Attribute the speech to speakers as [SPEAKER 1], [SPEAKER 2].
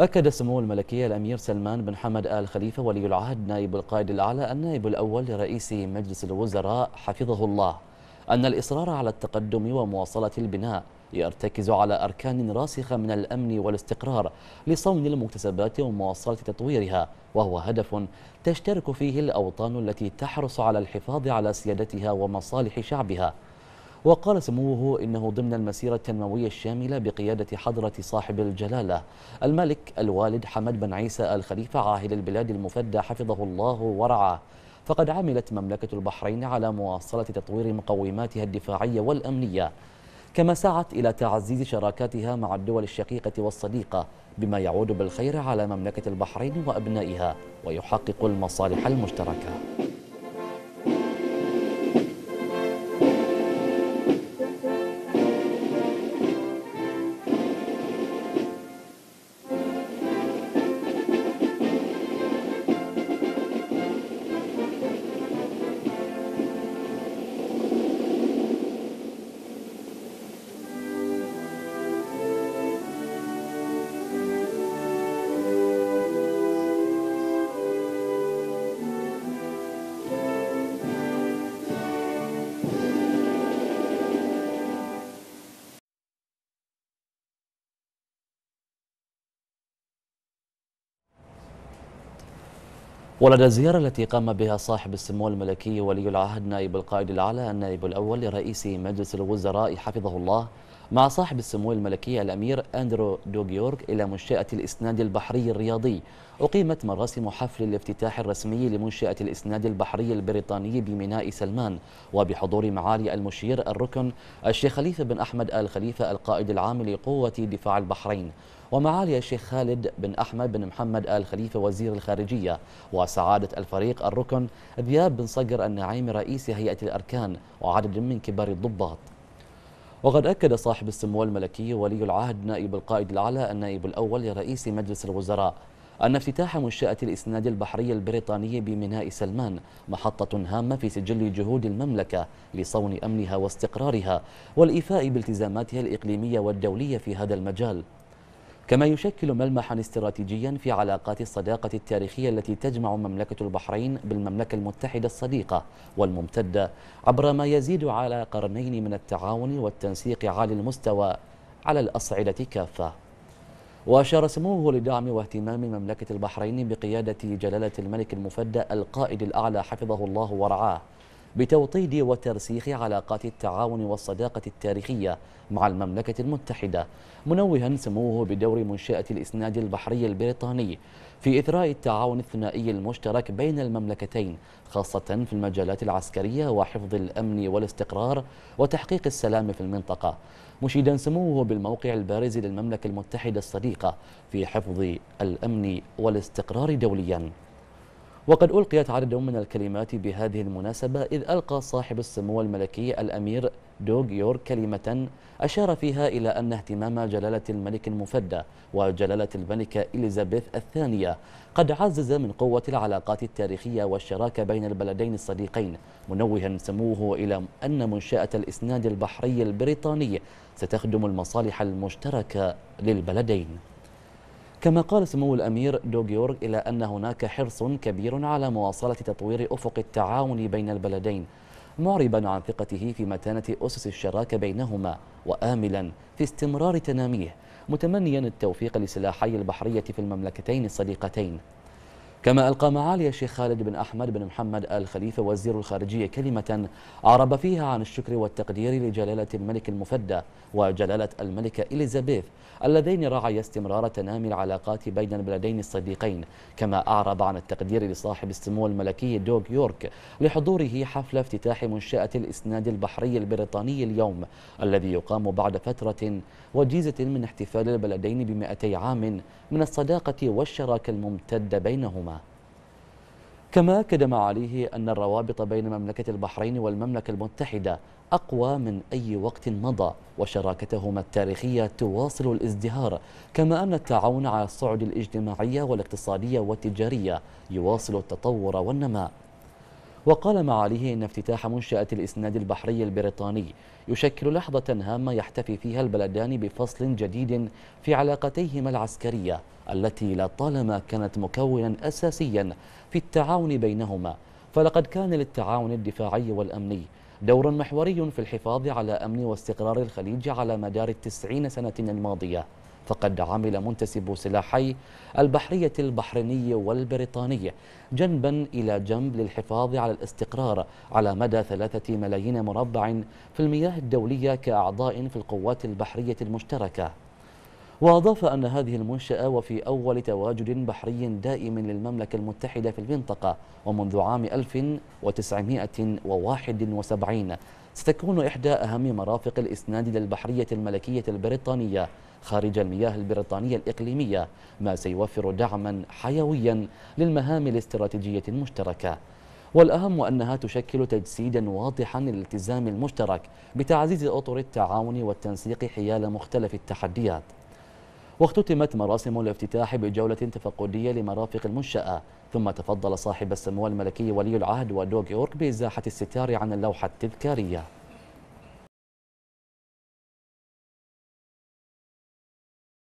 [SPEAKER 1] أكد سمو الملكية الأمير سلمان بن حمد آل خليفة ولي العهد نائب القائد الأعلى النائب الأول لرئيس مجلس الوزراء حفظه الله أن الإصرار على التقدم ومواصلة البناء يرتكز على أركان راسخة من الأمن والاستقرار لصون المكتسبات ومواصلة تطويرها وهو هدف تشترك فيه الأوطان التي تحرص على الحفاظ على سيادتها ومصالح شعبها وقال سموه إنه ضمن المسيرة التنموية الشاملة بقيادة حضرة صاحب الجلالة الملك الوالد حمد بن عيسى الخليفة عاهل البلاد المفدى حفظه الله ورعاه فقد عملت مملكة البحرين على مواصلة تطوير مقوماتها الدفاعية والأمنية كما سعت إلى تعزيز شراكاتها مع الدول الشقيقة والصديقة بما يعود بالخير على مملكة البحرين وأبنائها ويحقق المصالح المشتركة ولدى الزيارة التي قام بها صاحب السمو الملكي ولي العهد نائب القائد الأعلى النائب الأول لرئيس مجلس الوزراء حفظه الله مع صاحب السمو الملكي الأمير أندرو دوغيورغ إلى منشأة الإسناد البحري الرياضي أقيمت مراسم حفل الافتتاح الرسمي لمنشأة الإسناد البحري البريطاني بميناء سلمان وبحضور معالي المشير الركن الشيخ خليفة بن أحمد آل خليفة القائد العام لقوة دفاع البحرين ومعالي الشيخ خالد بن أحمد بن محمد آل خليفة وزير الخارجية وسعادة الفريق الركن ذياب بن صقر النعيم رئيس هيئة الأركان وعدد من كبار الضباط وقد أكد صاحب السمو الملكي ولي العهد نائب القائد الأعلى النائب الأول لرئيس مجلس الوزراء أن افتتاح منشأة الإسناد البحري البريطاني بميناء سلمان محطة هامة في سجل جهود المملكة لصون أمنها واستقرارها والإيفاء بالتزاماتها الإقليمية والدولية في هذا المجال كما يشكل ملمحا استراتيجيا في علاقات الصداقة التاريخية التي تجمع مملكة البحرين بالمملكة المتحدة الصديقة والممتدة عبر ما يزيد على قرنين من التعاون والتنسيق عالي المستوى على الأصعدة كافة وأشار سموه لدعم واهتمام مملكة البحرين بقيادة جلالة الملك المفدى القائد الأعلى حفظه الله ورعاه بتوطيد وترسيخ علاقات التعاون والصداقة التاريخية مع المملكة المتحدة منوها سموه بدور منشأة الإسناد البحري البريطاني في إثراء التعاون الثنائي المشترك بين المملكتين خاصة في المجالات العسكرية وحفظ الأمن والاستقرار وتحقيق السلام في المنطقة مشيدا سموه بالموقع البارز للمملكة المتحدة الصديقة في حفظ الأمن والاستقرار دولياً وقد ألقيت عدد من الكلمات بهذه المناسبة إذ ألقى صاحب السمو الملكي الأمير دوغ يور كلمة أشار فيها إلى أن اهتمام جلالة الملك المفدى وجلالة الملكة إليزابيث الثانية قد عزز من قوة العلاقات التاريخية والشراكة بين البلدين الصديقين منوها سموه إلى أن منشأة الإسناد البحري البريطاني ستخدم المصالح المشتركة للبلدين كما قال سمو الأمير دوغيورغ إلى أن هناك حرص كبير على مواصلة تطوير أفق التعاون بين البلدين معربا عن ثقته في متانة أسس الشراكة بينهما وآملا في استمرار تناميه متمنيا التوفيق لسلاحي البحرية في المملكتين الصديقتين كما ألقى معالي الشيخ خالد بن أحمد بن محمد آل خليفة وزير الخارجية كلمة أعرب فيها عن الشكر والتقدير لجلالة الملك المفدى وجلالة الملكة إليزابيث اللذين راعيا استمرار تنامي العلاقات بين البلدين الصديقين كما أعرب عن التقدير لصاحب السمو الملكي دوغ يورك لحضوره حفل افتتاح منشأة الإسناد البحري البريطاني اليوم الذي يقام بعد فترة وجيزة من احتفال البلدين بمئتي عام من الصداقة والشراكة الممتدة بينهما كما كدم عليه أن الروابط بين مملكة البحرين والمملكة المتحدة أقوى من أي وقت مضى وشراكتهما التاريخية تواصل الازدهار كما أن التعاون على الصعد الاجتماعية والاقتصادية والتجارية يواصل التطور والنماء وقال معاليه إن افتتاح منشأة الإسناد البحري البريطاني يشكل لحظة هامة يحتفي فيها البلدان بفصل جديد في علاقتيهما العسكرية التي لطالما كانت مكونا أساسيا في التعاون بينهما فلقد كان للتعاون الدفاعي والأمني دور محوري في الحفاظ على أمن واستقرار الخليج على مدار التسعين سنة الماضية فقد عمل منتسب سلاحي البحرية البحرينية والبريطانية جنبا إلى جنب للحفاظ على الاستقرار على مدى ثلاثة ملايين مربع في المياه الدولية كأعضاء في القوات البحرية المشتركة وأضاف أن هذه المنشأة وفي أول تواجد بحري دائم للمملكة المتحدة في المنطقة ومنذ عام 1971 ستكون إحدى أهم مرافق الإسناد للبحرية الملكية البريطانية خارج المياه البريطانية الإقليمية ما سيوفر دعما حيويا للمهام الاستراتيجية المشتركة والأهم أنها تشكل تجسيدا واضحا للالتزام المشترك بتعزيز أطر التعاون والتنسيق حيال مختلف التحديات واختتمت مراسم الافتتاح بجولة تفقدية لمرافق المنشأة ثم تفضل صاحب السمو الملكي ولي العهد ودوغ يورك بإزاحة الستار عن اللوحة التذكارية